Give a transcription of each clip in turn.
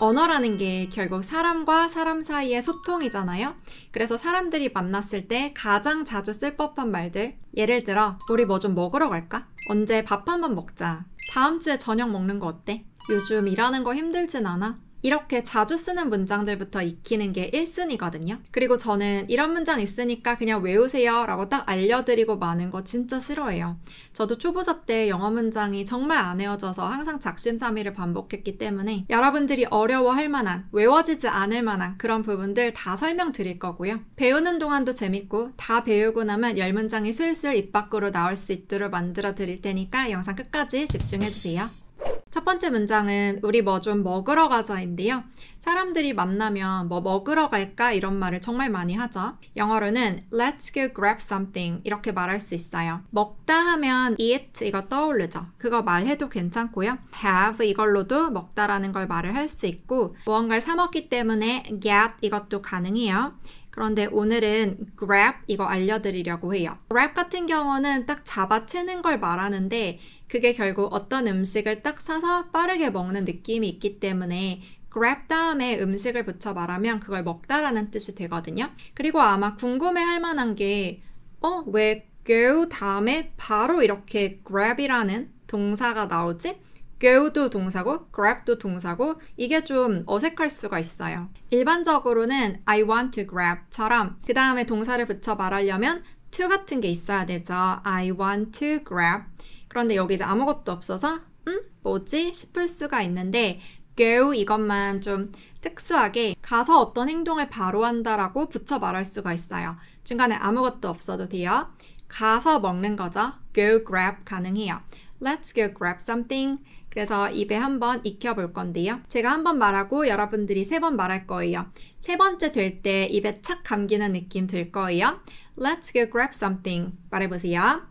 언어라는 게 결국 사람과 사람 사이의 소통이잖아요. 그래서 사람들이 만났을 때 가장 자주 쓸 법한 말들. 예를 들어, 우리 뭐 좀 먹으러 갈까? 언제 밥 한 번 먹자. 다음 주에 저녁 먹는 거 어때? 요즘 일하는 거 힘들진 않아? 이렇게 자주 쓰는 문장들부터 익히는 게 1순위거든요. 그리고 저는 이런 문장 있으니까 그냥 외우세요 라고 딱 알려드리고 마는 거 진짜 싫어해요. 저도 초보자 때 영어 문장이 정말 안 외워져서 항상 작심삼일을 반복했기 때문에 여러분들이 어려워할 만한, 외워지지 않을 만한 그런 부분들 다 설명드릴 거고요. 배우는 동안도 재밌고 다 배우고 나면 열 문장이 슬슬 입 밖으로 나올 수 있도록 만들어 드릴 테니까 영상 끝까지 집중해주세요. 첫 번째 문장은 우리 뭐 좀 먹으러 가자인데요. 사람들이 만나면 뭐 먹으러 갈까 이런 말을 정말 많이 하죠. 영어로는 let's go grab something 이렇게 말할 수 있어요. 먹다 하면 eat 이거 떠오르죠. 그거 말해도 괜찮고요. have 이걸로도 먹다라는 걸 말을 할 수 있고 무언가를 사 먹기 때문에 get 이것도 가능해요. 그런데 오늘은 grab 이거 알려드리려고 해요. grab 같은 경우는 딱 잡아채는 걸 말하는데 그게 결국 어떤 음식을 딱 사서 빠르게 먹는 느낌이 있기 때문에 grab 다음에 음식을 붙여 말하면 그걸 먹다라는 뜻이 되거든요. 그리고 아마 궁금해 할 만한 게 어? 왜 go 다음에 바로 이렇게 grab이라는 동사가 나오지? go도 동사고 grab도 동사고 이게 좀 어색할 수가 있어요. 일반적으로는 I want to grab처럼 그 다음에 동사를 붙여 말하려면 to 같은 게 있어야 되죠. I want to grab. 그런데 여기 이제 아무것도 없어서 음? 뭐지? 싶을 수가 있는데 go 이것만 좀 특수하게 가서 어떤 행동을 바로 한다라고 붙여 말할 수가 있어요. 중간에 아무것도 없어도 돼요. 가서 먹는 거죠. go grab 가능해요. Let's go grab something. 그래서 입에 한번 익혀볼 건데요. 제가 한번 말하고 여러분들이 세 번 말할 거예요. 세 번째 될 때 입에 착 감기는 느낌 들 거예요. Let's go grab something. 말해보세요.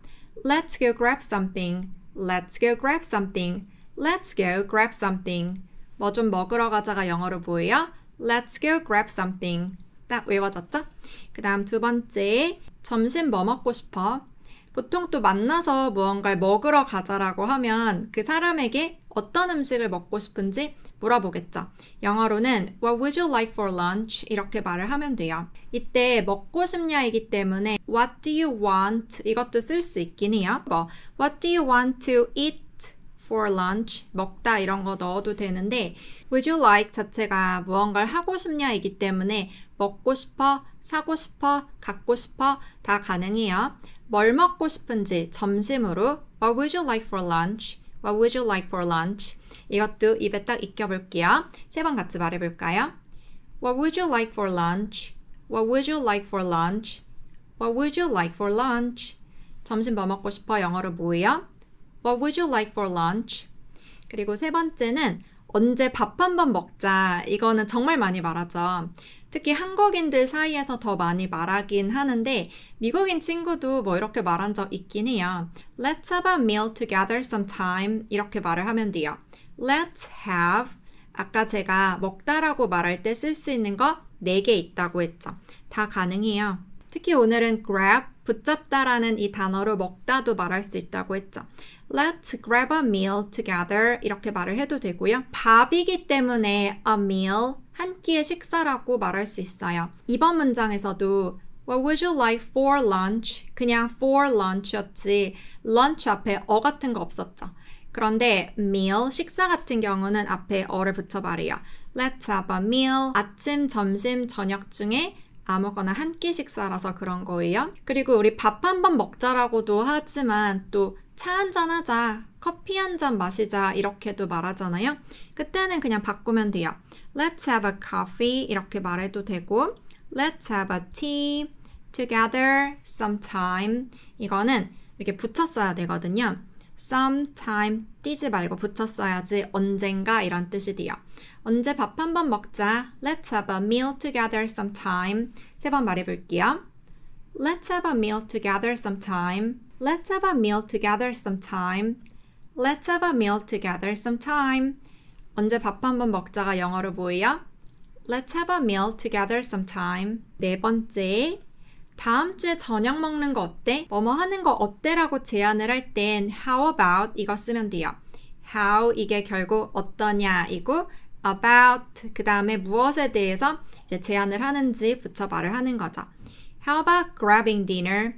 Let's go grab something. Let's go grab something. Let's go grab something. 뭐 좀 먹으러 가자가 영어로 보여요. Let's go grab something. 딱 외워졌죠? 그 다음 두 번째 점심 뭐 먹고 싶어? 보통 또 만나서 무언가를 먹으러 가자라고 하면 그 사람에게 어떤 음식을 먹고 싶은지 물어보겠죠. 영어로는 What would you like for lunch? 이렇게 말을 하면 돼요. 이때 먹고 싶냐이기 때문에 What do you want? 이것도 쓸 수 있긴 해요. 뭐 What do you want to eat for lunch? 먹다 이런 거 넣어도 되는데 Would you like 자체가 무언가를 하고 싶냐이기 때문에 먹고 싶어, 사고 싶어, 갖고 싶어 다 가능해요. 뭘 먹고 싶은지 점심으로 What would you like for lunch? What would you like for lunch? 이것도 입에 딱 익혀볼게요. 세 번 같이 말해볼까요? What would you like for lunch? What would you like for lunch? What would you like for lunch? 점심 뭐 먹고 싶어? 영어로 뭐예요? What would you like for lunch? 그리고 세 번째는 언제 밥 한번 먹자. 이거는 정말 많이 말하죠. 특히 한국인들 사이에서 더 많이 말하긴 하는데 미국인 친구도 뭐 이렇게 말한 적 있긴 해요. Let's have a meal together sometime 이렇게 말을 하면 돼요. Let's have 아까 제가 먹다라고 말할 때 쓸 수 있는 거 4개 있다고 했죠. 다 가능해요. 특히 오늘은 grab, 붙잡다라는 이 단어로 먹다도 말할 수 있다고 했죠. Let's grab a meal together 이렇게 말을 해도 되고요. 밥이기 때문에 a meal, 한 끼의 식사라고 말할 수 있어요. 이번 문장에서도 What would you like for lunch? 그냥 for lunch였지 lunch 앞에 어 같은 거 없었죠. 그런데 meal, 식사 같은 경우는 앞에 어를 붙여 말해요. Let's have a meal. 아침, 점심, 저녁 중에 아무거나 한 끼 식사라서 그런 거예요. 그리고 우리 밥 한 번 먹자라고도 하지만 또 차 한 잔 하자, 커피 한 잔 마시자 이렇게도 말하잖아요. 그때는 그냥 바꾸면 돼요. Let's have a coffee 이렇게 말해도 되고 Let's have a tea together sometime 이거는 이렇게 붙여 써야 되거든요. sometime 띄지 말고 붙여 써야지 언젠가 이런 뜻이 돼요. 언제 밥 한번 먹자. Let's have a meal together sometime. 세 번 말해볼게요. Let's have a meal together sometime. Let's have a meal together sometime. Let's have a meal together sometime. 언제 밥 한번 먹자가 영어로 뭐예요? Let's have a meal together sometime. 네 번째, 다음 주에 저녁 먹는 거 어때? 뭐 뭐 하는 거 어때라고 제안을 할 땐 how about 이거 쓰면 돼요. how 이게 결국 어떠냐이고 about 그 다음에 무엇에 대해서 이제 제안을 하는지 붙여 말을 하는 거죠. How about grabbing dinner?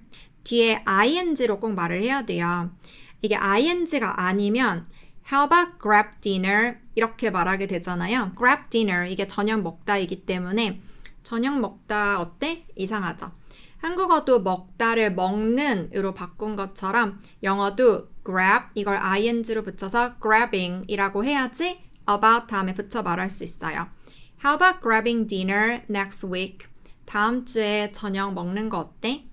뒤에 ing로 꼭 말을 해야 돼요. 이게 ing가 아니면 How about grab dinner? 이렇게 말하게 되잖아요. grab dinner 이게 저녁 먹다이기 때문에 저녁 먹다 어때? 이상하죠. 한국어도 먹다를 먹는으로 바꾼 것처럼 영어도 grab 이걸 ing로 붙여서 grabbing이라고 해야지 about 다음에 붙여 말할 수 있어요. How about grabbing dinner next week? 다음 주에 저녁 먹는 거 어때?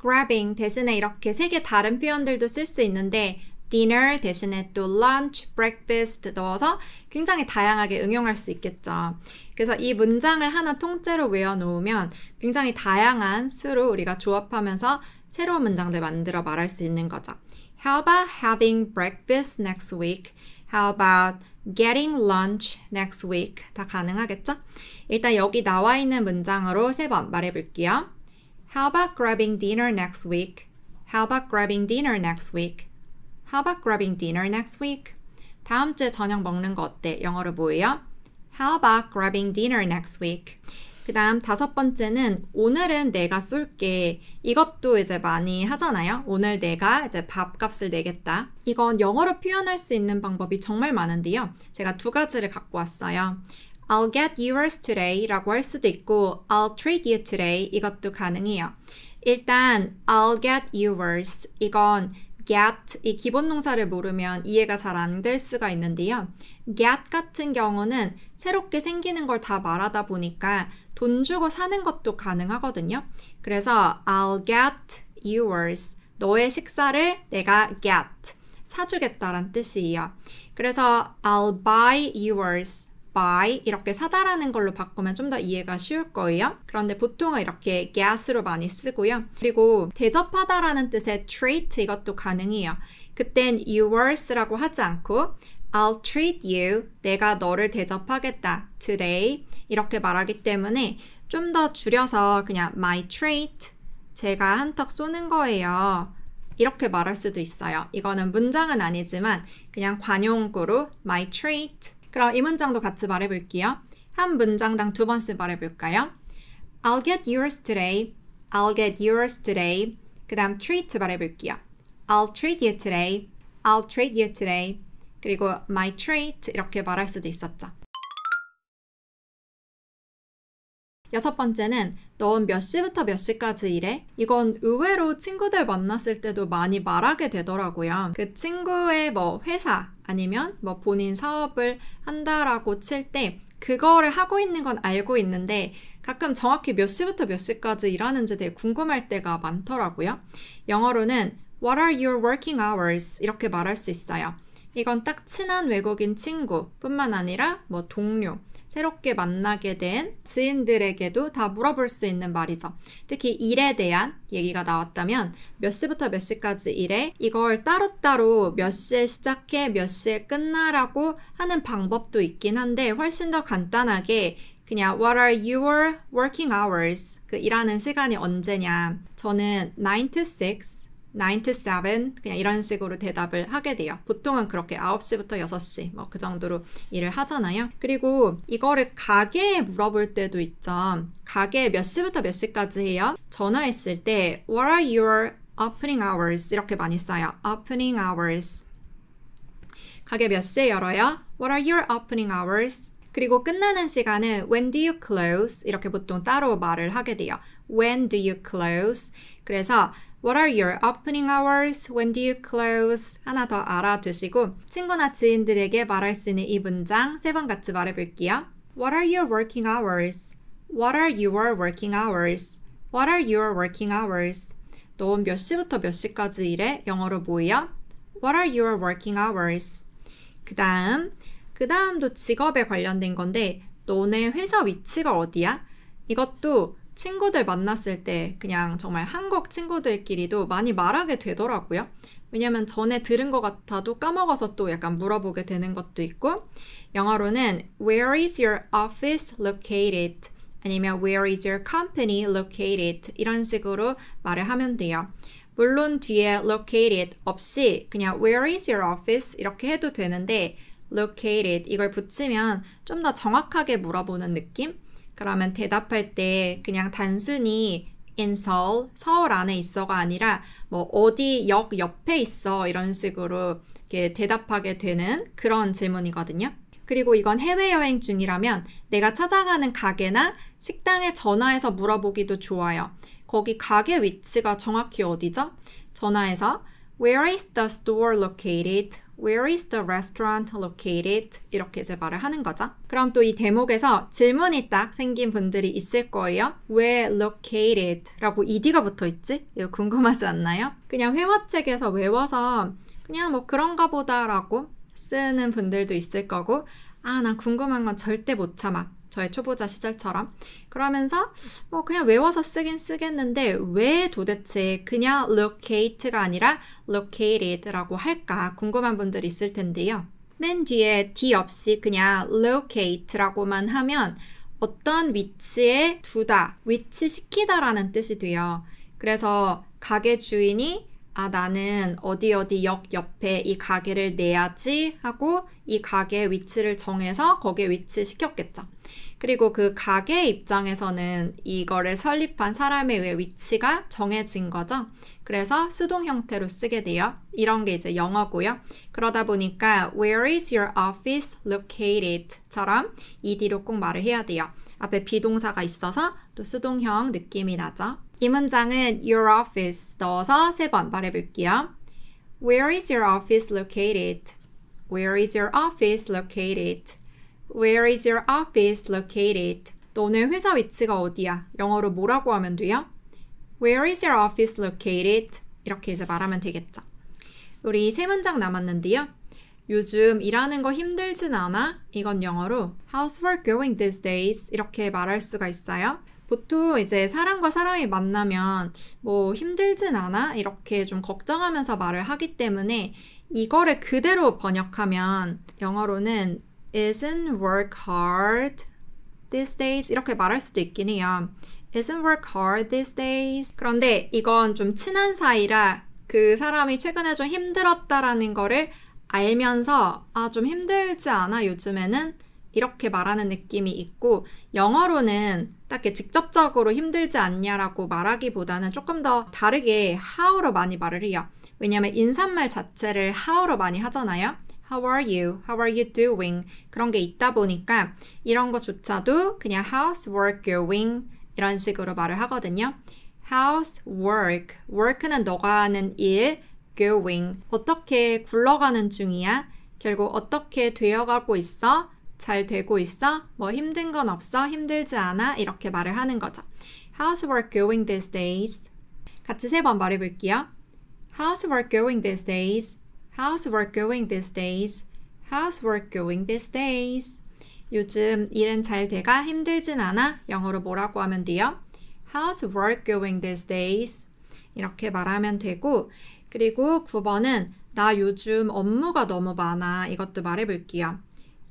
grabbing 대신에 이렇게 세 개 다른 표현들도 쓸 수 있는데 dinner 대신에 또 lunch, breakfast 넣어서 굉장히 다양하게 응용할 수 있겠죠. 그래서 이 문장을 하나 통째로 외워놓으면 굉장히 다양한 수로 우리가 조합하면서 새로운 문장들 만들어 말할 수 있는 거죠. How about having breakfast next week? How about getting lunch next week 다 가능하겠죠? 일단 여기 나와 있는 문장으로 세 번 말해 볼게요. How about grabbing dinner next week? How about grabbing dinner next week? How about grabbing dinner next week? 다음 주 저녁 먹는 거 어때? 영어로 뭐예요? How about grabbing dinner next week? 그 다음 다섯 번째는 오늘은 내가 쏠게. 이것도 이제 많이 하잖아요. 오늘 내가 이제 밥값을 내겠다. 이건 영어로 표현할 수 있는 방법이 정말 많은데요. 제가 두 가지를 갖고 왔어요. I'll get yours today 라고 할 수도 있고 I'll treat you today 이것도 가능해요. 일단 I'll get yours 이건 get 이 기본 동사를 모르면 이해가 잘 안 될 수가 있는데요. get 같은 경우는 새롭게 생기는 걸 다 말하다 보니까 돈 주고 사는 것도 가능하거든요. 그래서 I'll get yours. 너의 식사를 내가 get. 사주겠다란 뜻이에요. 그래서 I'll buy yours. buy 이렇게 사다라는 걸로 바꾸면 좀 더 이해가 쉬울 거예요. 그런데 보통은 이렇게 get으로 많이 쓰고요. 그리고 대접하다라는 뜻의 treat 이것도 가능해요. 그땐 yours라고 하지 않고 I'll treat you. 내가 너를 대접하겠다. today. 이렇게 말하기 때문에 좀 더 줄여서 그냥 my treat. 제가 한턱 쏘는 거예요. 이렇게 말할 수도 있어요. 이거는 문장은 아니지만 그냥 관용구로 my treat. 그럼 이 문장도 같이 말해 볼게요. 한 문장당 두 번씩 말해 볼까요? I'll get yours today. I'll get yours today. 그다음 treat 말해 볼게요. I'll treat you today. I'll treat you today. 그리고 my trait 이렇게 말할 수도 있었죠. 여섯 번째는 넌 몇 시부터 몇 시까지 일해? 이건 의외로 친구들 만났을 때도 많이 말하게 되더라고요. 그 친구의 뭐 회사 아니면 뭐 본인 사업을 한다라고 칠 때 그거를 하고 있는 건 알고 있는데 가끔 정확히 몇 시부터 몇 시까지 일하는지 되게 궁금할 때가 많더라고요. 영어로는 What are your working hours? 이렇게 말할 수 있어요. 이건 딱 친한 외국인 친구뿐만 아니라 뭐 동료, 새롭게 만나게 된 지인들에게도 다 물어볼 수 있는 말이죠. 특히 일에 대한 얘기가 나왔다면 몇 시부터 몇 시까지 일해 이걸 따로따로 몇 시에 시작해 몇 시에 끝나라고 하는 방법도 있긴 한데 훨씬 더 간단하게 그냥 What are your working hours? 그 일하는 시간이 언제냐? 저는 9 to 6 9 to 7 그냥 이런 식으로 대답을 하게 돼요. 보통은 그렇게 9시부터 6시 뭐 그 정도로 일을 하잖아요. 그리고 이거를 가게에 물어볼 때도 있죠. 가게 몇 시부터 몇 시까지 해요? 전화했을 때 What are your opening hours? 이렇게 많이 써요. opening hours 가게 몇 시에 열어요? What are your opening hours? 그리고 끝나는 시간은 when do you close? 이렇게 보통 따로 말을 하게 돼요. when do you close? 그래서 What are your opening hours? When do you close? 하나 더 알아두시고 친구나 지인들에게 말할 수 있는 이 문장 세 번 같이 말해볼게요. What are your working hours? What are your working hours? What are your working hours? 넌 몇 시부터 몇 시까지 일해? 영어로 뭐예요? What are your working hours? 그 다음 그 다음도 직업에 관련된 건데 너네 회사 위치가 어디야? 이것도 친구들 만났을 때 그냥 정말 한국 친구들끼리도 많이 말하게 되더라고요. 왜냐면 전에 들은 것 같아도 까먹어서 또 약간 물어보게 되는 것도 있고 영어로는 Where is your office located? 아니면 Where is your company located? 이런 식으로 말을 하면 돼요. 물론 뒤에 located 없이 그냥 Where is your office? 이렇게 해도 되는데 located 이걸 붙이면 좀 더 정확하게 물어보는 느낌? 그러면 대답할 때 그냥 단순히 in 서울, 서울 안에 있어가 아니라 뭐 어디 역 옆에 있어 이런 식으로 이렇게 대답하게 되는 그런 질문이거든요. 그리고 이건 해외여행 중이라면 내가 찾아가는 가게나 식당에 전화해서 물어보기도 좋아요. 거기 가게 위치가 정확히 어디죠? 전화해서 Where is the store located? Where is the restaurant located? 이렇게 이제 말을 하는 거죠. 그럼 또 이 대목에서 질문이 딱 생긴 분들이 있을 거예요. 왜 located? 라고 ed가 붙어 있지? 이거 궁금하지 않나요? 그냥 회화책에서 외워서 그냥 뭐 그런가 보다라고 쓰는 분들도 있을 거고 아, 난 궁금한 건 절대 못 참아. 저의 초보자 시절처럼. 그러면서 뭐 그냥 외워서 쓰긴 쓰겠는데 왜 도대체 그냥 locate가 아니라 located라고 할까 궁금한 분들이 있을 텐데요. 맨 뒤에 d 없이 그냥 locate라고만 하면 어떤 위치에 두다, 위치시키다라는 뜻이 돼요. 그래서 가게 주인이 아, 나는 어디 어디 역 옆에 이 가게를 내야지 하고 이 가게의 위치를 정해서 거기에 위치시켰겠죠. 그리고 그 가게 입장에서는 이거를 설립한 사람에 의해 위치가 정해진 거죠. 그래서 수동 형태로 쓰게 돼요. 이런 게 이제 영어고요. 그러다 보니까 Where is your office located? 처럼 이뒤로꼭 말을 해야 돼요. 앞에 비동사가 있어서 또 수동형 느낌이 나죠. 이 문장은 your office 넣어서 세 번 말해볼게요. Where is your office located? Where is your office located? Where is your office located? 너네 회사 위치가 어디야? 영어로 뭐라고 하면 돼요? Where is your office located? 이렇게 이제 말하면 되겠죠. 우리 세 문장 남았는데요. 요즘 일하는 거 힘들진 않아? 이건 영어로 How's work going these days? 이렇게 말할 수가 있어요. 보통 이제 사람과 사람이 만나면 뭐 힘들진 않아? 이렇게 좀 걱정하면서 말을 하기 때문에 이거를 그대로 번역하면 영어로는 isn't work hard these days 이렇게 말할 수도 있긴 해요. isn't work hard these days. 그런데 이건 좀 친한 사이라 그 사람이 최근에 좀 힘들었다라는 거를 알면서 아, 좀 힘들지 않아 요즘에는 이렇게 말하는 느낌이 있고 영어로는 딱히 직접적으로 힘들지 않냐라고 말하기보다는 조금 더 다르게 how로 많이 말을 해요. 왜냐하면 인사말 자체를 how로 많이 하잖아요. How are you? How are you doing? 그런 게 있다 보니까 이런 것조차도 그냥 How's work going? 이런 식으로 말을 하거든요. How's work? work는 너가 하는 일, going. 어떻게 굴러가는 중이야? 결국 어떻게 되어가고 있어? 잘 되고 있어? 뭐 힘든 건 없어? 힘들지 않아? 이렇게 말을 하는 거죠. How's work going these days? 같이 세 번 말해볼게요. How's work going these days? How's work going these days? How's work going these days? 요즘 일은 잘 돼가 힘들진 않아? 영어로 뭐라고 하면 돼요? How's work going these days? 이렇게 말하면 되고 그리고 9번은 나 요즘 업무가 너무 많아 이것도 말해볼게요.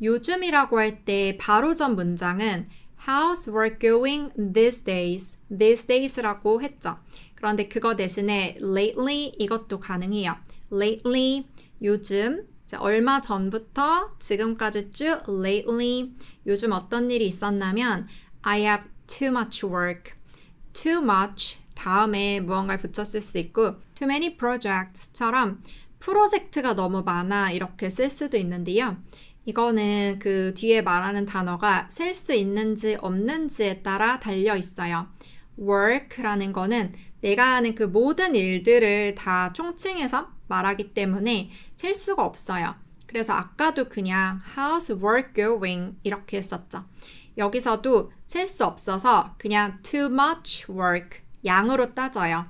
요즘이라고 할 때 바로 전 문장은 How's work going these days? These days라고 했죠. 그런데 그거 대신에 lately 이것도 가능해요. lately 요즘 얼마 전부터 지금까지 쭉 lately 요즘 어떤 일이 있었냐면 I have too much work. too much 다음에 무언가를 붙여 쓸수 있고 too many projects처럼 프로젝트가 너무 많아 이렇게 쓸 수도 있는데요. 이거는 그 뒤에 말하는 단어가 셀 수 있는지 없는지에 따라 달려 있어요. work라는 거는 내가 하는 그 모든 일들을 다 총칭해서 말하기 때문에 셀 수가 없어요. 그래서 아까도 그냥 how's work going 이렇게 했었죠. 여기서도 셀 수 없어서 그냥 too much work 양으로 따져요.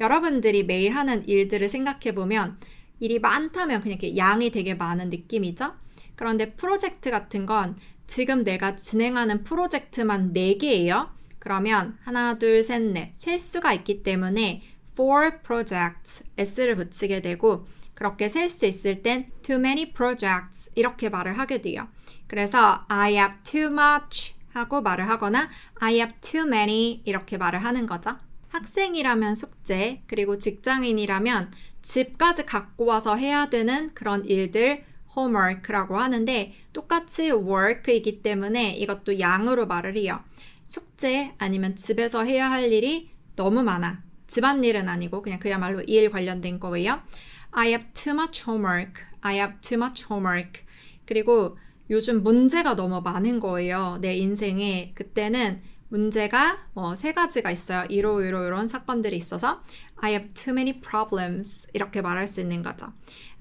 여러분들이 매일 하는 일들을 생각해 보면 일이 많다면 그냥 이렇게 양이 되게 많은 느낌이죠. 그런데 프로젝트 같은 건 지금 내가 진행하는 프로젝트만 4개예요. 그러면 하나, 둘, 셋, 넷 셀수가 있기 때문에 for projects s를 붙이게 되고 그렇게 셀 수 있을 땐 too many projects 이렇게 말을 하게 돼요. 그래서 I have too much 하고 말을 하거나 I have too many 이렇게 말을 하는 거죠. 학생이라면 숙제, 그리고 직장인이라면 집까지 갖고 와서 해야 되는 그런 일들 homework라고 하는데 똑같이 work이기 때문에 이것도 양으로 말을 해요. 숙제 아니면 집에서 해야 할 일이 너무 많아. 집안일은 아니고 그냥 그야말로 일 관련된 거예요. I have too much homework. I have too much homework. 그리고 요즘 문제가 너무 많은 거예요. 내 인생에. 그때는 문제가 뭐 세 가지가 있어요. 이러 이러 이런 사건들이 있어서 I have too many problems 이렇게 말할 수 있는 거죠.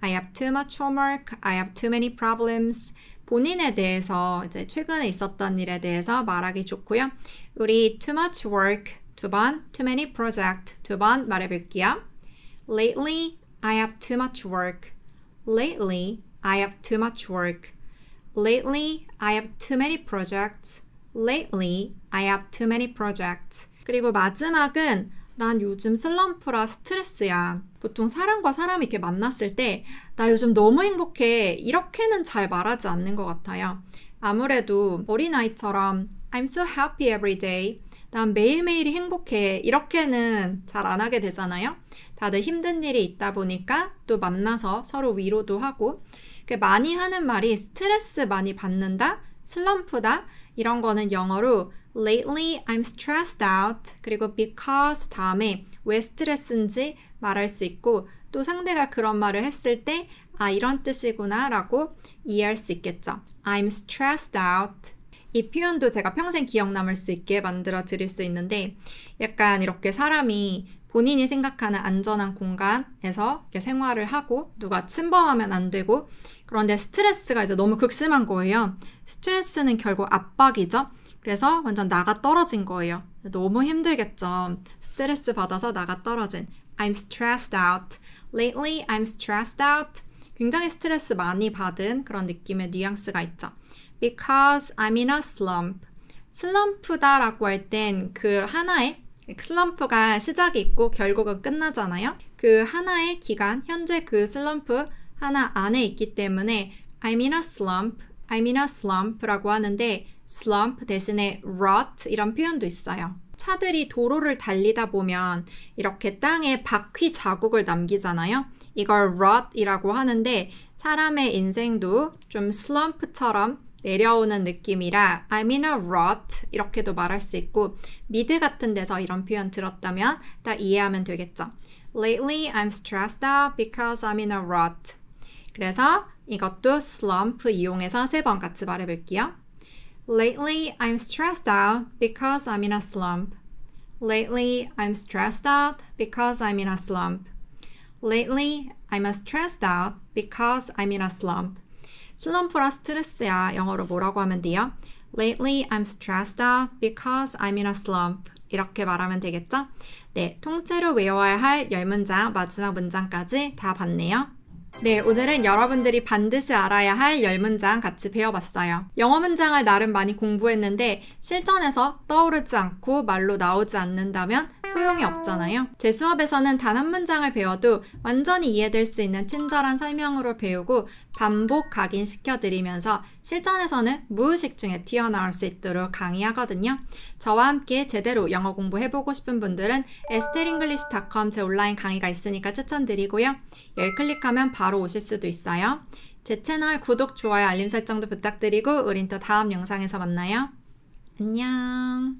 I have too much homework. I have too many problems. 본인에 대해서 이제 최근에 있었던 일에 대해서 말하기 좋고요. 우리 too much work 두 번, too many project 두 번 말해볼게요. Lately, I have too much work. Lately, I have too much work. Lately, I have too many projects. Lately, I have too many projects. 그리고 마지막은 난 요즘 슬럼프라 스트레스야. 보통 사람과 사람이 이렇게 만났을 때 나 요즘 너무 행복해. 이렇게는 잘 말하지 않는 것 같아요. 아무래도 어린아이처럼 I'm so happy every day. 난 매일매일이 행복해. 이렇게는 잘 안 하게 되잖아요. 다들 힘든 일이 있다 보니까 또 만나서 서로 위로도 하고. 그 많이 하는 말이 스트레스 많이 받는다, 슬럼프다, 이런 거는 영어로 lately I'm stressed out 그리고 because 다음에 왜 스트레스인지 말할 수 있고 또 상대가 그런 말을 했을 때 아, 이런 뜻이구나 라고 이해할 수 있겠죠. I'm stressed out. 이 표현도 제가 평생 기억 남을 수 있게 만들어 드릴 수 있는데 약간 이렇게 사람이 본인이 생각하는 안전한 공간에서 이렇게 생활을 하고 누가 침범하면 안 되고 그런데 스트레스가 이제 너무 극심한 거예요. 스트레스는 결국 압박이죠. 그래서 완전 나가 떨어진 거예요. 너무 힘들겠죠. 스트레스 받아서 나가 떨어진 I'm stressed out. Lately I'm stressed out. 굉장히 스트레스 많이 받은 그런 느낌의 뉘앙스가 있죠. Because I'm in a slump. 슬럼프다라고 할 땐 그 하나의 슬럼프가 시작이 있고 결국은 끝나잖아요. 그 하나의 기간, 현재 그 슬럼프 하나 안에 있기 때문에 I'm in a slump, I'm in a slump라고 하는데 slump 대신에 rut 이런 표현도 있어요. 차들이 도로를 달리다 보면 이렇게 땅에 바퀴 자국을 남기잖아요. 이걸 rut이라고 하는데 사람의 인생도 좀 슬럼프처럼 내려오는 느낌이라 I'm in a rut 이렇게도 말할 수 있고 미드 같은 데서 이런 표현 들었다면 딱 이해하면 되겠죠. Lately I'm stressed out because I'm in a rut. 그래서 이것도 slump 이용해서 세 번 같이 말해 볼게요. Lately I'm stressed out because I'm in a slump. Lately I'm stressed out because I'm in a slump. Lately I'm stressed out because I'm in a slump. 슬럼프라 스트레스야 영어로 뭐라고 하면 돼요? Lately I'm stressed out because I'm in a slump. 이렇게 말하면 되겠죠? 네, 통째로 외워야 할 열문장 마지막 문장까지 다 봤네요. 네, 오늘은 여러분들이 반드시 알아야 할 열문장 같이 배워봤어요. 영어 문장을 나름 많이 공부했는데 실전에서 떠오르지 않고 말로 나오지 않는다면 소용이 없잖아요. 제 수업에서는 단 한 문장을 배워도 완전히 이해될 수 있는 친절한 설명으로 배우고 반복 각인시켜 드리면서 실전에서는 무의식 중에 튀어나올 수 있도록 강의하거든요. 저와 함께 제대로 영어 공부해보고 싶은 분들은 esterenglish.com 제 온라인 강의가 있으니까 추천드리고요. 열 클릭하면 바로 오실 수도 있어요. 제 채널 구독, 좋아요, 알림 설정도 부탁드리고 우린 또 다음 영상에서 만나요. 안녕